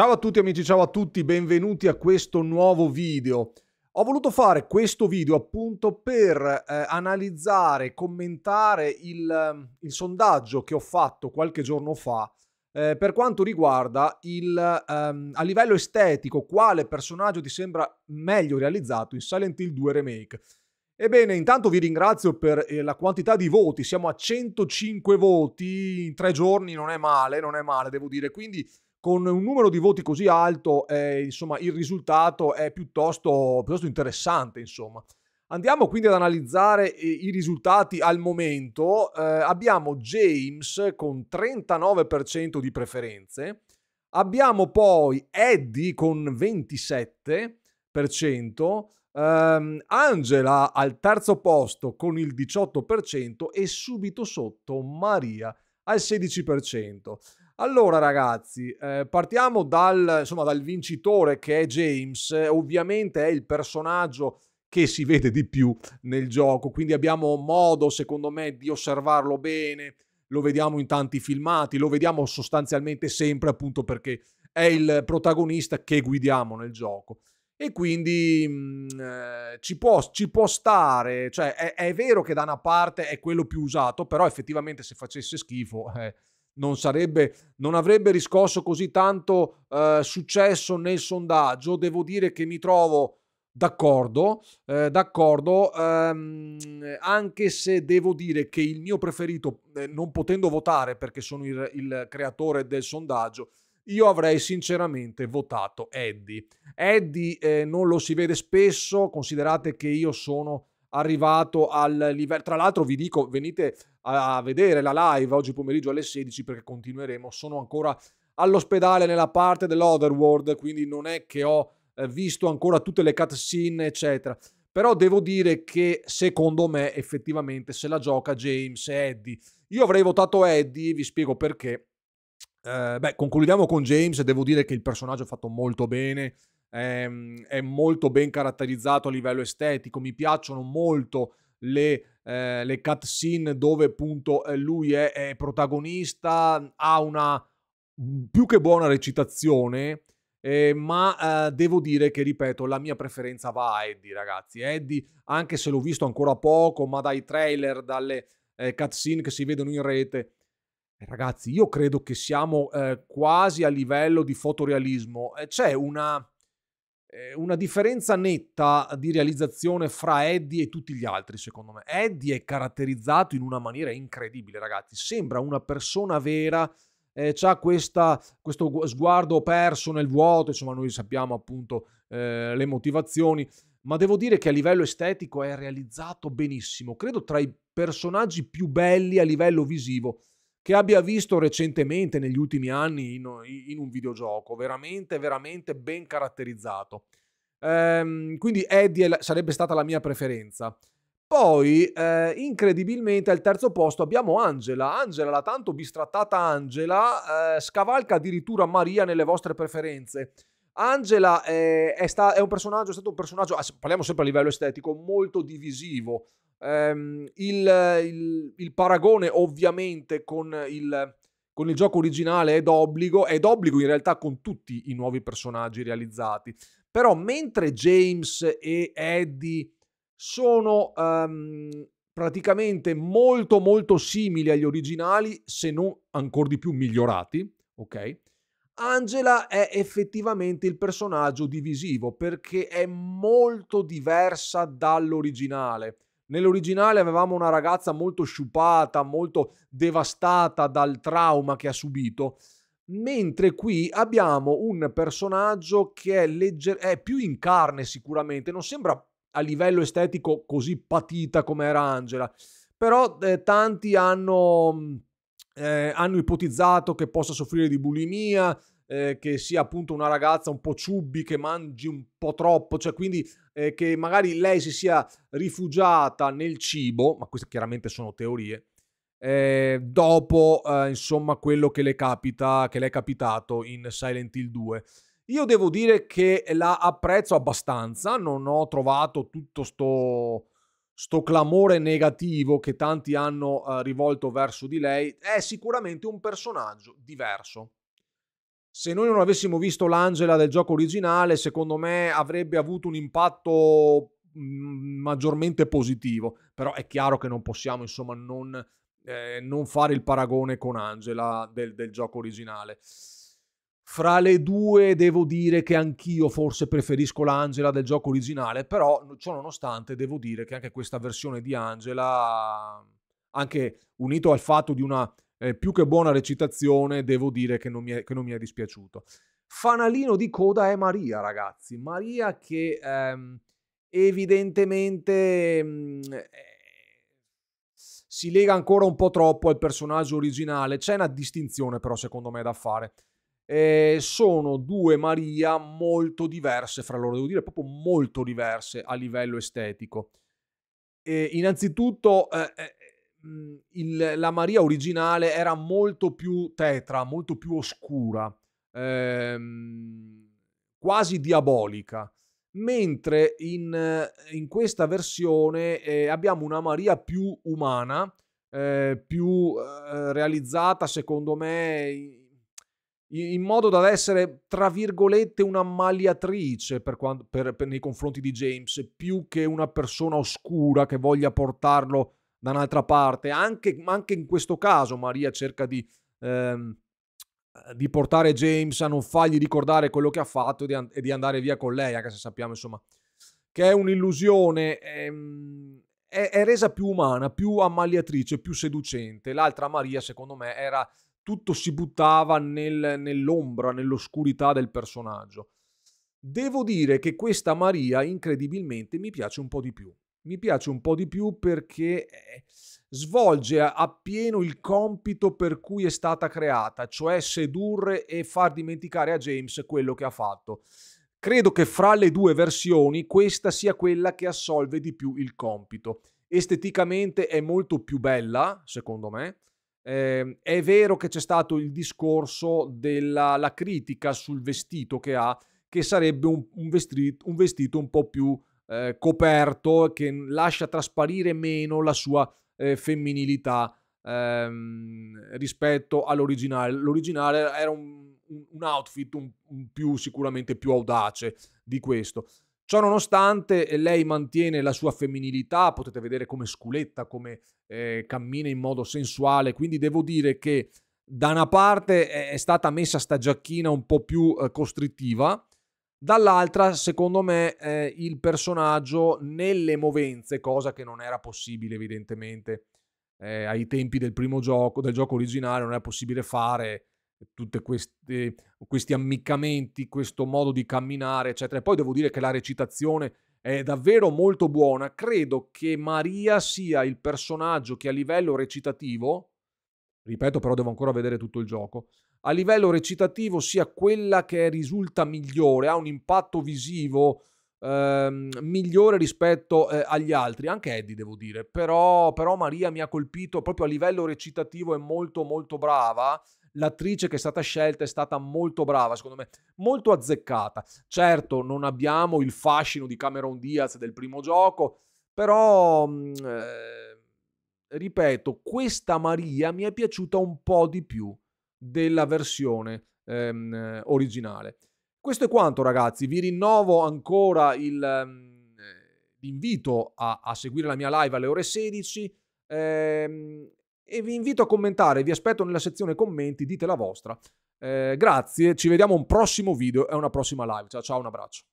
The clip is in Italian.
Ciao a tutti amici, ciao a tutti, benvenuti a questo nuovo video. Ho voluto fare questo video appunto per eh, analizzare, commentare il, ehm, il, sondaggio che ho fatto qualche giorno fa eh, per quanto riguarda il, ehm, a livello estetico quale personaggio ti sembra meglio realizzato in Silent Hill 2 Remake. Ebbene, intanto vi ringrazio per eh, la quantità di voti, siamo a 105 voti in tre giorni, non è male, non è male, devo dire, quindi con un numero di voti così alto, eh, insomma, il risultato è piuttosto, piuttosto interessante, insomma. Andiamo quindi ad analizzare eh, i risultati al momento. Eh, abbiamo James con 39% di preferenze, abbiamo poi Eddie con 27%, ehm, Angela al terzo posto con il 18% e subito sotto Maria al 16%. Allora ragazzi, eh, partiamo dal, insomma, dal vincitore che è James, ovviamente è il personaggio che si vede di più nel gioco, quindi abbiamo modo secondo me di osservarlo bene, lo vediamo in tanti filmati, lo vediamo sostanzialmente sempre appunto perché è il protagonista che guidiamo nel gioco. E quindi mh, mm, eh, ci, può, ci, può, stare, cioè è, è, vero che da una parte è quello più usato, però effettivamente se facesse schifo... Eh, non, sarebbe, non avrebbe riscosso così tanto eh, successo nel sondaggio. Devo dire che mi trovo d'accordo, eh, d'accordo ehm, anche se devo dire che il mio preferito, eh, non potendo votare perché sono il, il creatore del sondaggio, io avrei sinceramente votato Eddie. Eddie eh, non lo si vede spesso, considerate che io sono arrivato al livello. Tra l'altro, vi dico, venite a vedere la live oggi pomeriggio alle 16 perché continueremo. Sono ancora all'ospedale nella parte dell'Otherworld, quindi non è che ho eh, visto ancora tutte le cutscene, eccetera. Però devo dire che secondo me effettivamente se la gioca James e Eddie. Io avrei votato Eddie, vi spiego perché. Eh, beh, concludiamo con James, e devo dire che il personaggio è fatto molto bene è, ehm, è molto ben caratterizzato a livello estetico, mi piacciono molto le, eh, le cutscene dove appunto eh, lui è, è, protagonista, ha una più che buona recitazione, eh, ma eh, devo dire che, ripeto, la mia preferenza va a Eddie, ragazzi. Eddie, anche se l'ho visto ancora poco, ma dai trailer, dalle eh, cutscene che si vedono in rete, eh, Ragazzi, io credo che siamo eh, quasi a livello di fotorealismo. c'è una, eh, una differenza netta di realizzazione fra Eddie e tutti gli altri, secondo me. Eddie è caratterizzato in una maniera incredibile, ragazzi. Sembra una persona vera, eh, ha questo sguardo perso nel vuoto, insomma noi sappiamo appunto eh, le motivazioni, ma devo dire che a livello estetico è realizzato benissimo, credo tra i personaggi più belli a livello visivo che abbia visto recentemente negli ultimi anni in, in un videogioco, veramente, veramente ben caratterizzato. Ehm, quindi Eddie sarebbe stata la mia preferenza. Poi, eh, incredibilmente, al terzo posto abbiamo Angela. Angela, la tanto bistrattata Angela, eh, scavalca addirittura Maria nelle vostre preferenze. Angela è, eh, è, sta, è, un personaggio, è stato un personaggio, ah, parliamo sempre a livello estetico, molto divisivo. Ehm, il, il, il, paragone ovviamente con il, con il gioco originale è d'obbligo, è d'obbligo in realtà con tutti i nuovi personaggi realizzati. Però mentre James e Eddie sono um, praticamente molto molto simili agli originali, se non ancora di più migliorati, ok? Angela è effettivamente il personaggio divisivo perché è molto diversa dall'originale. Nell'originale avevamo una ragazza molto sciupata, molto devastata dal trauma che ha subito, mentre qui abbiamo un personaggio che è, legger- è più in carne sicuramente, non sembra a livello estetico così patita come era Angela, però eh, tanti hanno, mm, eh, hanno ipotizzato che possa soffrire di bulimia, eh, che sia appunto una ragazza un po' ciubbi, che mangi un po' troppo, cioè quindi eh, che magari lei si sia rifugiata nel cibo, ma queste chiaramente sono teorie, eh, dopo eh, insomma quello che le capita, che le è capitato in Silent Hill 2. Io devo dire che la apprezzo abbastanza, non ho trovato tutto sto, sto clamore negativo che tanti hanno eh, rivolto verso di lei, è sicuramente un personaggio diverso se noi non avessimo visto l'Angela del gioco originale, secondo me avrebbe avuto un impatto mm, maggiormente positivo, però è chiaro che non possiamo insomma non, eh, non fare il paragone con Angela del, del, gioco originale. Fra le due devo dire che anch'io forse preferisco l'Angela del gioco originale, però ciò nonostante devo dire che anche questa versione di Angela, anche unito al fatto di una eh, più che buona recitazione, devo dire che non mi è, non mi è dispiaciuto. Fanalino di coda è Maria, ragazzi. Maria che ehm, evidentemente mm, eh, si lega ancora un po' troppo al personaggio originale. C'è una distinzione però secondo me da fare. Eh, sono due Maria molto diverse fra loro, devo dire proprio molto diverse a livello estetico. Eh, innanzitutto eh, eh Mhmm, il, la Maria originale era molto più tetra, molto più oscura, ehm, quasi diabolica, mentre in, in questa versione eh, abbiamo una Maria più umana, eh, più eh, realizzata secondo me in, in, modo da essere tra virgolette una malliatrice per quando, per, per, nei confronti di James, più che una persona oscura che voglia portarlo da un'altra parte. Anche, anche in questo caso Maria cerca di, ehm, eh, di, portare James a non fargli ricordare quello che ha fatto e di, and- e di andare via con lei, anche se sappiamo insomma che è un'illusione. Ehm, è, è resa più umana, più ammaliatrice, più seducente. L'altra Maria, secondo me, era tutto si buttava nel, nell'ombra, nell'oscurità del personaggio. Devo dire che questa Maria incredibilmente mi piace un po' di più mi piace un po' di più perché eh, svolge appieno il compito per cui è stata creata, cioè sedurre e far dimenticare a James quello che ha fatto. Credo che fra le due versioni questa sia quella che assolve di più il compito. Esteticamente è molto più bella, secondo me. Eh, è vero che c'è stato il discorso della critica sul vestito che ha, che sarebbe un, un, vestito, un vestito un po' più eh, coperto, che lascia trasparire meno la sua eh, femminilità ehm, rispetto all'originale. L'originale era un, un outfit un, un più, sicuramente più audace di questo. Ciò nonostante eh, lei mantiene la sua femminilità, potete vedere come sculetta, come eh, cammina in modo sensuale, quindi devo dire che da una parte è stata messa sta giacchina un po' più eh, costrittiva, Dall'altra, secondo me, eh, il personaggio nelle movenze, cosa che non era possibile evidentemente eh, ai tempi del primo gioco, del gioco originale, non era possibile fare tutti questi ammiccamenti, questo modo di camminare, eccetera. E poi devo dire che la recitazione è davvero molto buona. Credo che Maria sia il personaggio che a livello recitativo Ripeto, però devo ancora vedere tutto il gioco. A livello recitativo sia quella che risulta migliore, ha un impatto visivo eh, migliore rispetto eh, agli altri, anche Eddie devo dire, però, però Maria mi ha colpito proprio a livello recitativo, è molto molto brava, l'attrice che è stata scelta è stata molto brava, secondo me, molto azzeccata. Certo, non abbiamo il fascino di Cameron Diaz del primo gioco, però mm, eh, ripeto, questa Maria mi è piaciuta un po' di più della versione ehm, originale. Questo è quanto ragazzi, vi rinnovo ancora il, ehm, eh, l'invito a, a, seguire la mia live alle ore 16 ehm, e vi invito a commentare, vi aspetto nella sezione commenti, dite la vostra. Eh, grazie, ci vediamo un prossimo video e una prossima live. Ciao ciao, un abbraccio.